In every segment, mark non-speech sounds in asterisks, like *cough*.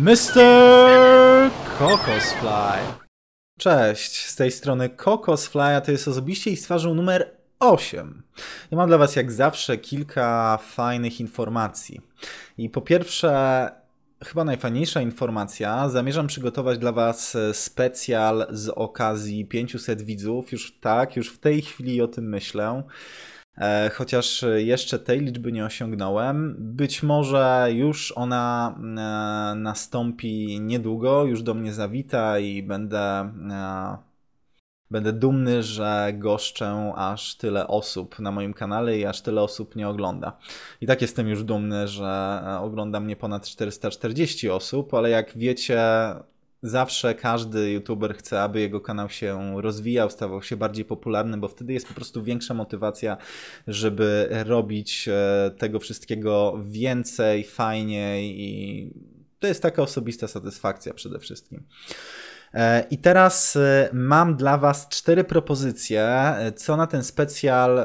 Mr. Kokosfly. Cześć, z tej strony Kokosflya. a to jest osobiście i z numer 8. Ja mam dla Was jak zawsze kilka fajnych informacji. I po pierwsze, chyba najfajniejsza informacja, zamierzam przygotować dla Was specjal z okazji 500 widzów. Już tak, już w tej chwili o tym myślę. E, chociaż jeszcze tej liczby nie osiągnąłem. Być może już ona e, nastąpi niedługo, już do mnie zawita i będę. E, będę dumny, że goszczę aż tyle osób na moim kanale i aż tyle osób nie ogląda. I tak jestem już dumny, że ogląda mnie ponad 440 osób, ale jak wiecie, zawsze każdy youtuber chce, aby jego kanał się rozwijał, stawał się bardziej popularny, bo wtedy jest po prostu większa motywacja, żeby robić e, tego wszystkiego więcej, fajniej i to jest taka osobista satysfakcja przede wszystkim. E, I teraz e, mam dla Was cztery propozycje, co na ten specjal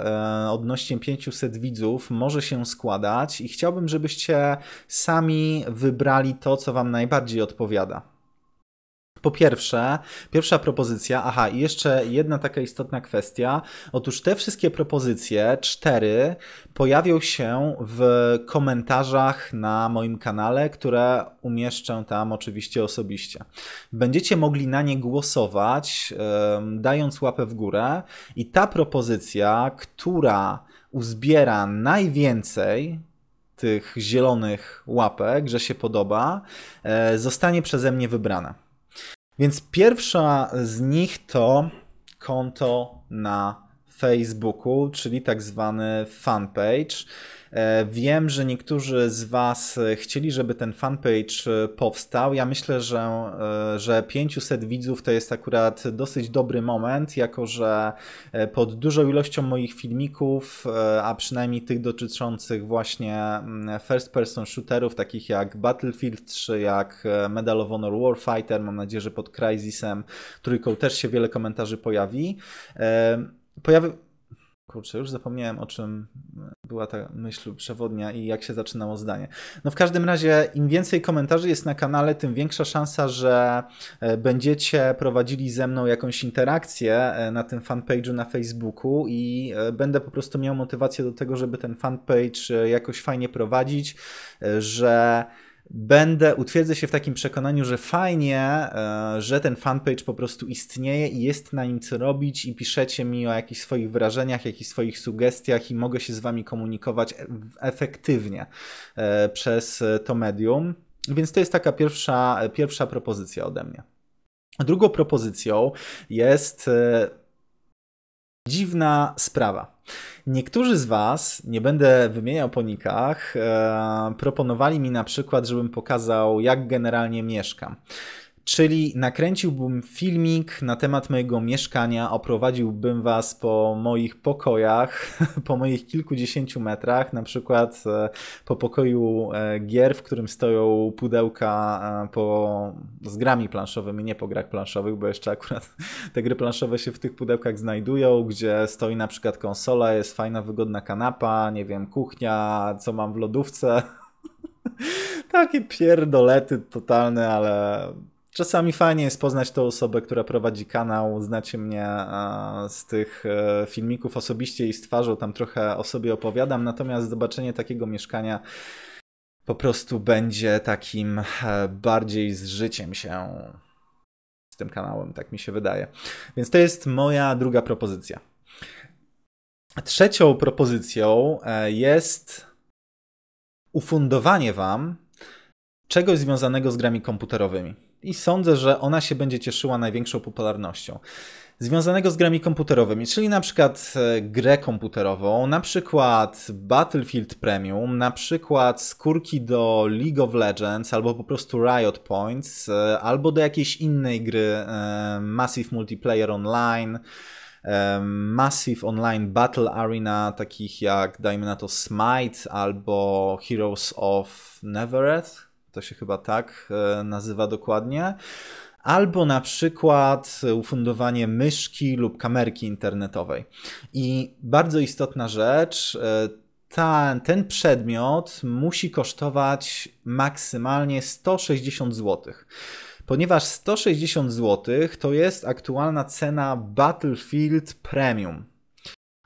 odnośnie 500 widzów może się składać, i chciałbym, żebyście sami wybrali to, co Wam najbardziej odpowiada. Po pierwsze, pierwsza propozycja, aha, i jeszcze jedna taka istotna kwestia. Otóż te wszystkie propozycje, cztery, pojawią się w komentarzach na moim kanale, które umieszczę tam oczywiście osobiście. Będziecie mogli na nie głosować, yy, dając łapę w górę, i ta propozycja, która uzbiera najwięcej tych zielonych łapek, że się podoba, e, zostanie przeze mnie wybrana. Więc pierwsza z nich to konto na Facebooku, czyli tak zwany fanpage. E, wiem, że niektórzy z Was chcieli, żeby ten fanpage e, powstał. Ja myślę, że, e, że 500 widzów to jest akurat dosyć dobry moment, jako że pod dużą ilością moich filmików, a przynajmniej tych dotyczących właśnie mm, first person shooterów, takich jak Battlefield 3, jak Medal of Honor Warfighter, mam nadzieję, że pod Crysisem trójką też się wiele komentarzy pojawi pojawił. Kurczę, już zapomniałem o czym była ta myśl przewodnia i jak się zaczynało zdanie. No w każdym razie, im więcej komentarzy jest na kanale, tym większa szansa, że e, będziecie prowadzili ze mną jakąś interakcję e, na tym fanpage'u na Facebooku i e, będę po prostu miał motywację do tego, żeby ten fanpage jakoś fajnie prowadzić, że będę, utwierdzę się w takim przekonaniu, że fajnie, e, że ten fanpage po prostu istnieje i jest na nim co robić i piszecie mi o jakichś swoich wrażeniach, jakichś swoich sugestiach i mogę się z wami komunikować e, efektywnie e, przez to medium. Więc to jest taka pierwsza, pierwsza propozycja ode mnie. Drugą propozycją jest Dziwna sprawa. Niektórzy z Was, nie będę wymieniał po nikach, e, proponowali mi na przykład, żebym pokazał, jak generalnie mieszkam. Czyli nakręciłbym filmik na temat mojego mieszkania, oprowadziłbym Was po moich pokojach, *laughs* po moich kilkudziesięciu metrach, na przykład e, po pokoju e, gier, w którym stoją pudełka e, po, z grami planszowymi, nie po grach planszowych, bo jeszcze akurat *laughs* te gry planszowe się w tych pudełkach znajdują, gdzie stoi na przykład konsola, jest fajna, wygodna kanapa, nie wiem, kuchnia, co mam w lodówce. *laughs* Takie pierdolety totalne, ale Czasami fajnie jest poznać tą osobę, która prowadzi kanał. Znacie mnie z tych e, filmików osobiście i z twarzą, tam trochę o sobie opowiadam. Natomiast zobaczenie takiego mieszkania po prostu będzie takim e, bardziej z życiem się z tym kanałem, tak mi się wydaje. Więc to jest moja druga propozycja. Trzecią propozycją e, jest ufundowanie wam czegoś związanego z grami komputerowymi i sądzę, że ona się będzie cieszyła największą popularnością związanego z grami komputerowymi, czyli na przykład e, grę komputerową, na przykład Battlefield Premium, na przykład skórki do League of Legends albo po prostu Riot Points, e, albo do jakiejś innej gry e, Massive Multiplayer Online. Massive Online Battle Arena, takich jak dajmy na to Smite albo Heroes of Nevereth, to się chyba tak e, nazywa dokładnie. Albo na przykład e, ufundowanie myszki lub kamerki internetowej. I bardzo istotna rzecz, e, ta, ten przedmiot musi kosztować maksymalnie 160 zł. Ponieważ 160 zł to jest aktualna cena Battlefield Premium.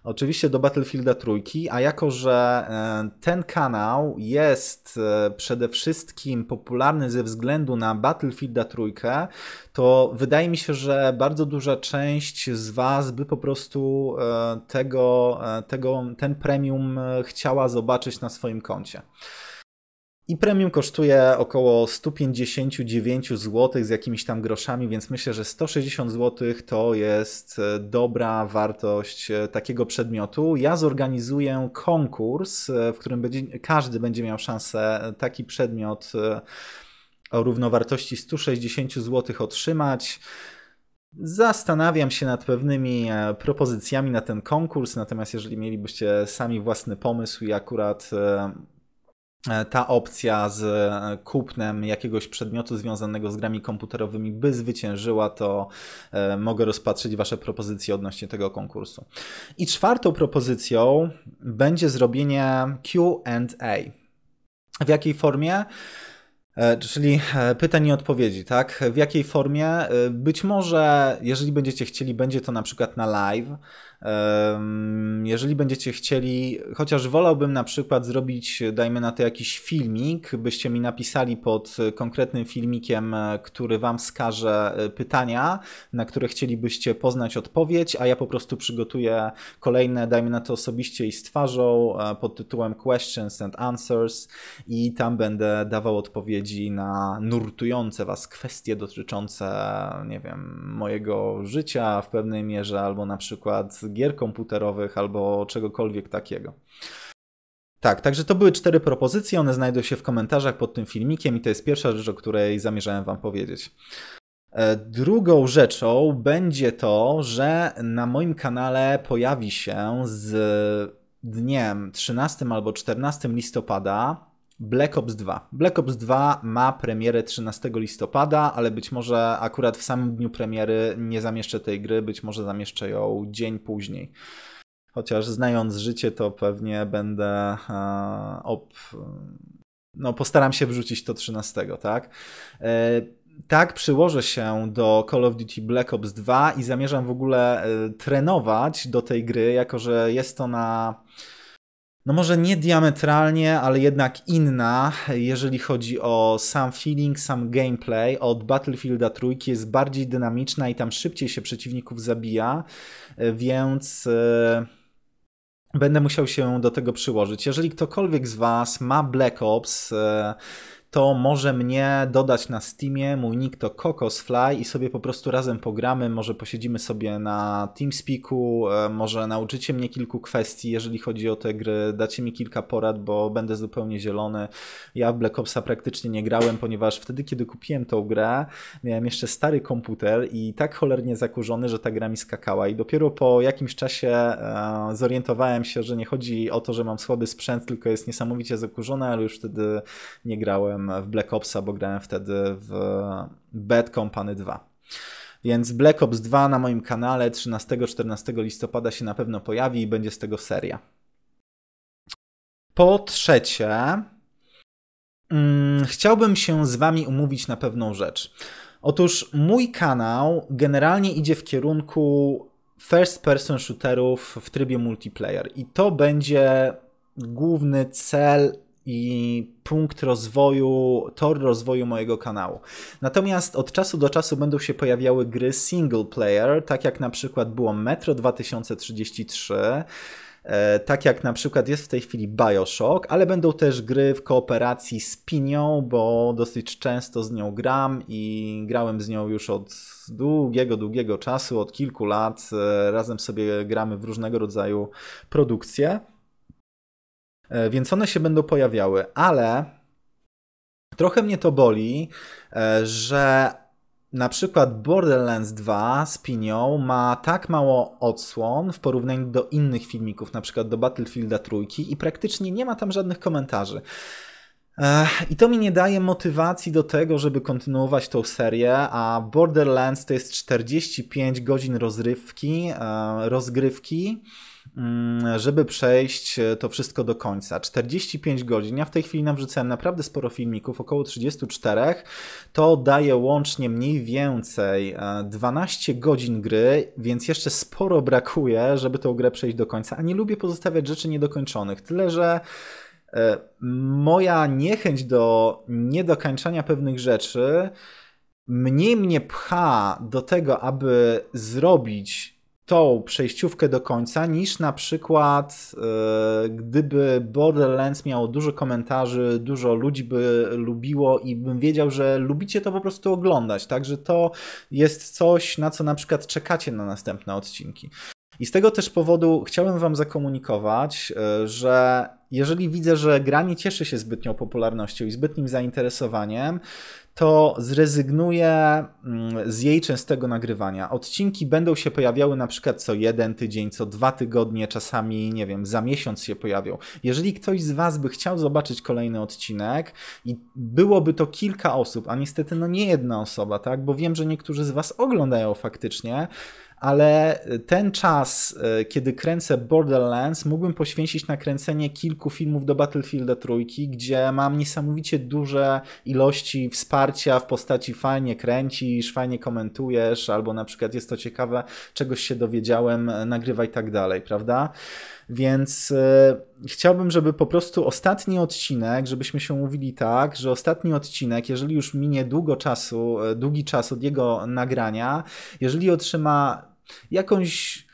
Oczywiście do Battlefielda trójki, a jako, że e, ten kanał jest e, przede wszystkim popularny ze względu na Battlefielda trójkę, to wydaje mi się, że bardzo duża część z Was by po prostu e, tego, tego, ten premium chciała zobaczyć na swoim koncie. I premium kosztuje około 159 zł z jakimiś tam groszami, więc myślę, że 160 zł to jest e, dobra wartość e, takiego przedmiotu. Ja zorganizuję konkurs, e, w którym będzie, każdy będzie miał szansę taki przedmiot o równowartości 160 zł otrzymać. Zastanawiam się nad pewnymi propozycjami na ten konkurs, natomiast jeżeli mielibyście sami własny pomysł i akurat E, ta opcja z e, kupnem jakiegoś przedmiotu związanego z grami komputerowymi by zwyciężyła, to e, mogę rozpatrzyć Wasze propozycje odnośnie tego konkursu. I czwartą propozycją będzie zrobienie QA. W jakiej formie? Czyli pytań i odpowiedzi, tak? W jakiej formie? Być może, jeżeli będziecie chcieli, będzie to na przykład na live jeżeli będziecie chcieli, chociaż wolałbym na przykład zrobić, dajmy na to jakiś filmik, byście mi napisali pod konkretnym filmikiem, e, który Wam wskaże e, pytania, na które chcielibyście poznać odpowiedź, a ja po prostu przygotuję kolejne, dajmy na to osobiście i z twarzą e, pod tytułem Questions and Answers i tam będę dawał odpowiedzi na nurtujące Was kwestie dotyczące, nie wiem, mojego życia w pewnej mierze albo na przykład gier komputerowych albo czegokolwiek takiego. Tak, także to były cztery propozycje, one znajdą się w komentarzach pod tym filmikiem i to jest pierwsza rzecz, o której zamierzałem Wam powiedzieć. E, drugą rzeczą będzie to, że na moim kanale pojawi się z dniem 13 albo 14 listopada Black Ops 2. Black Ops 2 ma premierę 13 listopada, ale być może akurat w samym dniu premiery nie zamieszczę tej gry, być może zamieszczę ją dzień później. Chociaż znając życie, to pewnie będę e, op. No, postaram się wrzucić to 13, tak? E, tak, przyłożę się do Call of Duty Black Ops 2 i zamierzam w ogóle e, trenować do tej gry, jako że jest to na no może nie diametralnie, ale jednak inna, jeżeli chodzi o sam feeling, sam gameplay od Battlefielda trójki jest bardziej dynamiczna i tam szybciej się przeciwników zabija, więc e, będę musiał się do tego przyłożyć. Jeżeli ktokolwiek z Was ma Black Ops, e, to może mnie dodać na Steamie, mój nick to Kokosfly i sobie po prostu razem pogramy, może posiedzimy sobie na TeamSpeaku, e, może nauczycie mnie kilku kwestii, jeżeli chodzi o te gry, dacie mi kilka porad, bo będę zupełnie zielony. Ja w Black Opsa praktycznie nie grałem, ponieważ wtedy, kiedy kupiłem tą grę, miałem jeszcze stary komputer i tak cholernie zakurzony, że ta gra mi skakała i dopiero po jakimś czasie e, zorientowałem się, że nie chodzi o to, że mam słaby sprzęt, tylko jest niesamowicie zakurzona, ale już wtedy nie grałem grałem w Black Opsa, bo grałem wtedy w Bad Company 2. Więc Black Ops 2 na moim kanale 13-14 listopada się na pewno pojawi i będzie z tego seria. Po trzecie, hmm, chciałbym się z Wami umówić na pewną rzecz. Otóż mój kanał generalnie idzie w kierunku first person shooterów w trybie multiplayer i to będzie główny cel i punkt rozwoju, tor rozwoju mojego kanału. Natomiast od czasu do czasu będą się pojawiały gry single player, tak jak na przykład było Metro 2033 e, tak jak na przykład jest w tej chwili Bioshock, ale będą też gry w kooperacji z Pinią, bo dosyć często z nią gram i grałem z nią już od długiego, długiego czasu, od kilku lat. E, razem sobie gramy w różnego rodzaju produkcje. E, więc one się będą pojawiały, ale trochę mnie to boli, e, że na przykład Borderlands 2 z Pinią ma tak mało odsłon w porównaniu do innych filmików, na przykład do Battlefielda trójki i praktycznie nie ma tam żadnych komentarzy. E, I to mi nie daje motywacji do tego, żeby kontynuować tą serię, a Borderlands to jest 45 godzin rozrywki, rozgrywki Mm, żeby przejść e, to wszystko do końca. 45 godzin. Ja w tej chwili nawrzucałem naprawdę sporo filmików, około 34. To daje łącznie mniej więcej 12 e, godzin gry, więc jeszcze sporo brakuje, żeby tą grę przejść do końca. A nie lubię pozostawiać rzeczy niedokończonych. Tyle, że e, moja niechęć do niedokańczania pewnych rzeczy mniej mnie pcha do tego, aby zrobić tą przejściówkę do końca, niż na przykład e, gdyby Borderlands miało dużo komentarzy, dużo ludzi by lubiło i bym wiedział, że lubicie to po prostu oglądać. Także to jest coś, na co na przykład czekacie na następne odcinki. I z tego też powodu chciałem Wam zakomunikować, e, że jeżeli widzę, że gra nie cieszy się zbytnią popularnością i zbytnim zainteresowaniem, to zrezygnuję mm, z jej częstego nagrywania. Odcinki będą się pojawiały na przykład co jeden tydzień, co dwa tygodnie, czasami, nie wiem, za miesiąc się pojawią. Jeżeli ktoś z Was by chciał zobaczyć kolejny odcinek i byłoby to kilka osób, a niestety no nie jedna osoba, tak, bo wiem, że niektórzy z Was oglądają faktycznie, ale ten czas, e, kiedy kręcę Borderlands, mógłbym poświęcić na kręcenie kilku filmów do Battlefielda trójki, gdzie mam niesamowicie duże ilości wsparcia w postaci fajnie kręcisz, fajnie komentujesz, albo na przykład jest to ciekawe, czegoś się dowiedziałem, e, nagrywaj tak dalej, prawda? Więc e, chciałbym, żeby po prostu ostatni odcinek, żebyśmy się mówili tak, że ostatni odcinek, jeżeli już minie długo czasu, e, długi czas od jego nagrania, jeżeli otrzyma jakąś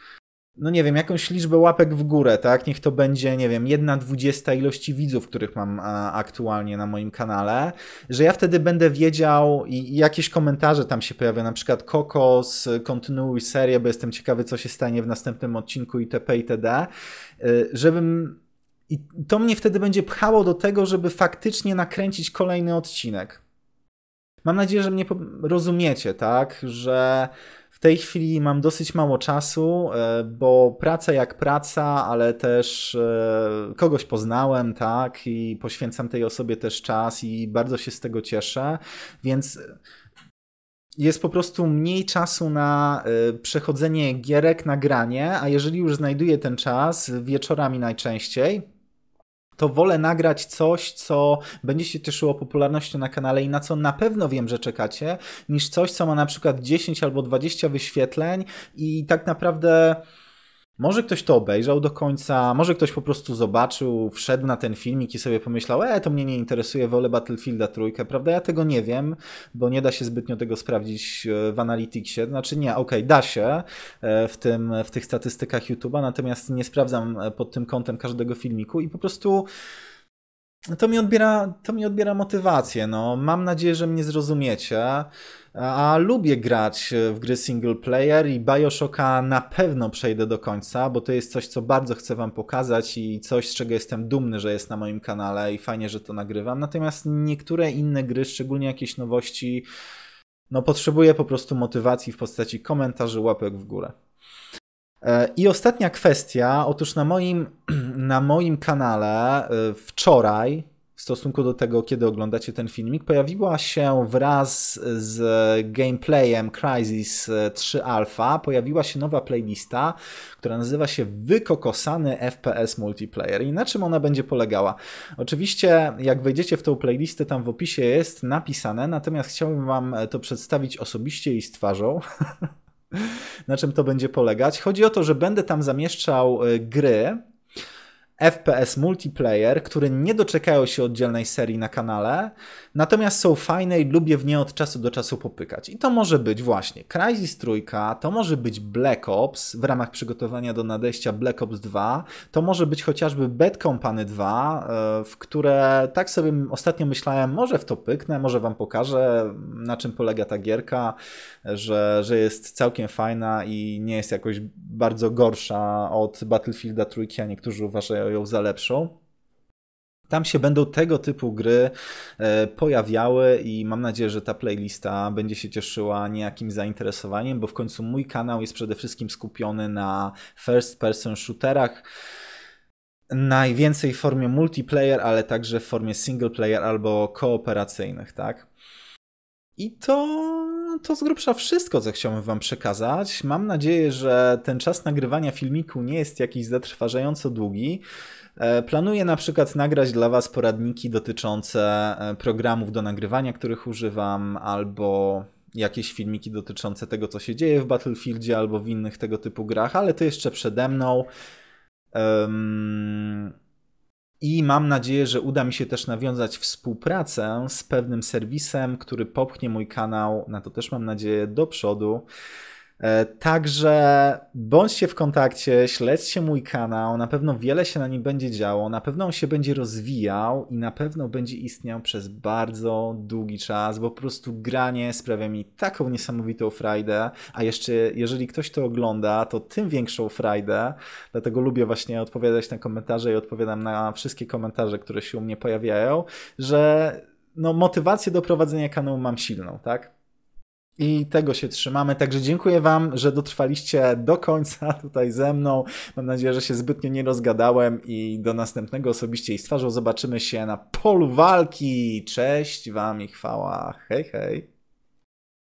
no nie wiem, jakąś liczbę łapek w górę, tak? Niech to będzie, nie wiem, jedna dwudziesta ilości widzów, których mam aktualnie na moim kanale, że ja wtedy będę wiedział i jakieś komentarze tam się pojawią, na przykład kokos, kontynuuj serię, bo jestem ciekawy, co się stanie w następnym odcinku itp. itd. Y, żebym... I to mnie wtedy będzie pchało do tego, żeby faktycznie nakręcić kolejny odcinek. Mam nadzieję, że mnie rozumiecie, tak, że w tej chwili mam dosyć mało czasu, e, bo praca jak praca, ale też e, kogoś poznałem, tak, i poświęcam tej osobie też czas i bardzo się z tego cieszę, więc jest po prostu mniej czasu na e, przechodzenie gierek, na granie, a jeżeli już znajduję ten czas, wieczorami najczęściej, to wolę nagrać coś, co będzie się cieszyło popularnością na kanale i na co na pewno wiem, że czekacie, niż coś, co ma na przykład 10 albo 20 wyświetleń i tak naprawdę może ktoś to obejrzał do końca, może ktoś po prostu zobaczył, wszedł na ten filmik i sobie pomyślał, e, to mnie nie interesuje, wolę Battlefielda trójkę, prawda? Ja tego nie wiem, bo nie da się zbytnio tego sprawdzić e, w Analyticsie. Znaczy nie, okej, okay, da się e, w, tym, w tych statystykach YouTube'a, natomiast nie sprawdzam e, pod tym kątem każdego filmiku i po prostu to mi odbiera, to mi odbiera motywację. No. Mam nadzieję, że mnie zrozumiecie. A lubię grać w gry single player i Bioshocka na pewno przejdę do końca, bo to jest coś, co bardzo chcę Wam pokazać i coś, z czego jestem dumny, że jest na moim kanale i fajnie, że to nagrywam. Natomiast niektóre inne gry, szczególnie jakieś nowości, no potrzebuję po prostu motywacji w postaci komentarzy, łapek w górę. E, I ostatnia kwestia. Otóż na moim, *clears throat* na moim kanale e, wczoraj, w stosunku do tego, kiedy oglądacie ten filmik, pojawiła się wraz z gameplayem Crisis 3 e, Alpha, pojawiła się nowa playlista, która nazywa się Wykokosany FPS Multiplayer. I na czym ona będzie polegała? Oczywiście, jak wejdziecie w tą playlistę, tam w opisie jest napisane, natomiast chciałbym Wam to przedstawić osobiście i z twarzą. *laughs* na czym to będzie polegać. Chodzi o to, że będę tam zamieszczał e, gry, FPS multiplayer, które nie doczekają się oddzielnej serii na kanale, natomiast są fajne i lubię w nie od czasu do czasu popykać. I to może być właśnie Crysis Trójka, to może być Black Ops w ramach przygotowania do nadejścia Black Ops 2, to może być chociażby Bad Company 2, e, w które tak sobie ostatnio myślałem, może w to pyknę, może wam pokażę, na czym polega ta gierka, że, że jest całkiem fajna i nie jest jakoś bardzo gorsza od Battlefielda Trójki, a niektórzy uważają, uznają ją za lepszą. Tam się będą tego typu gry e, pojawiały i mam nadzieję, że ta playlista będzie się cieszyła niejakim zainteresowaniem, bo w końcu mój kanał jest przede wszystkim skupiony na first person shooterach. Najwięcej w formie multiplayer, ale także w formie single player albo kooperacyjnych, tak? I to to z grubsza wszystko, co chciałbym Wam przekazać. Mam nadzieję, że ten czas nagrywania filmiku nie jest jakiś zatrważająco długi. E, planuję na przykład nagrać dla Was poradniki dotyczące e, programów do nagrywania, których używam, albo jakieś filmiki dotyczące tego, co się dzieje w Battlefieldzie albo w innych tego typu grach, ale to jeszcze przede mną. Um... I mam nadzieję, że uda mi się też nawiązać współpracę z pewnym serwisem, który popchnie mój kanał, na to też mam nadzieję, do przodu. E, także bądźcie w kontakcie, śledźcie mój kanał, na pewno wiele się na nim będzie działo, na pewno on się będzie rozwijał i na pewno będzie istniał przez bardzo długi czas, bo po prostu granie sprawia mi taką niesamowitą frajdę, a jeszcze jeżeli ktoś to ogląda, to tym większą frajdę, dlatego lubię właśnie odpowiadać na komentarze i odpowiadam na wszystkie komentarze, które się u mnie pojawiają, że no, motywację do prowadzenia kanału mam silną, tak? I tego się trzymamy. Także dziękuję Wam, że dotrwaliście do końca tutaj ze mną. Mam nadzieję, że się zbytnio nie rozgadałem i do następnego osobiście i z twarzą zobaczymy się na polu walki. Cześć Wam i chwała. Hej, hej.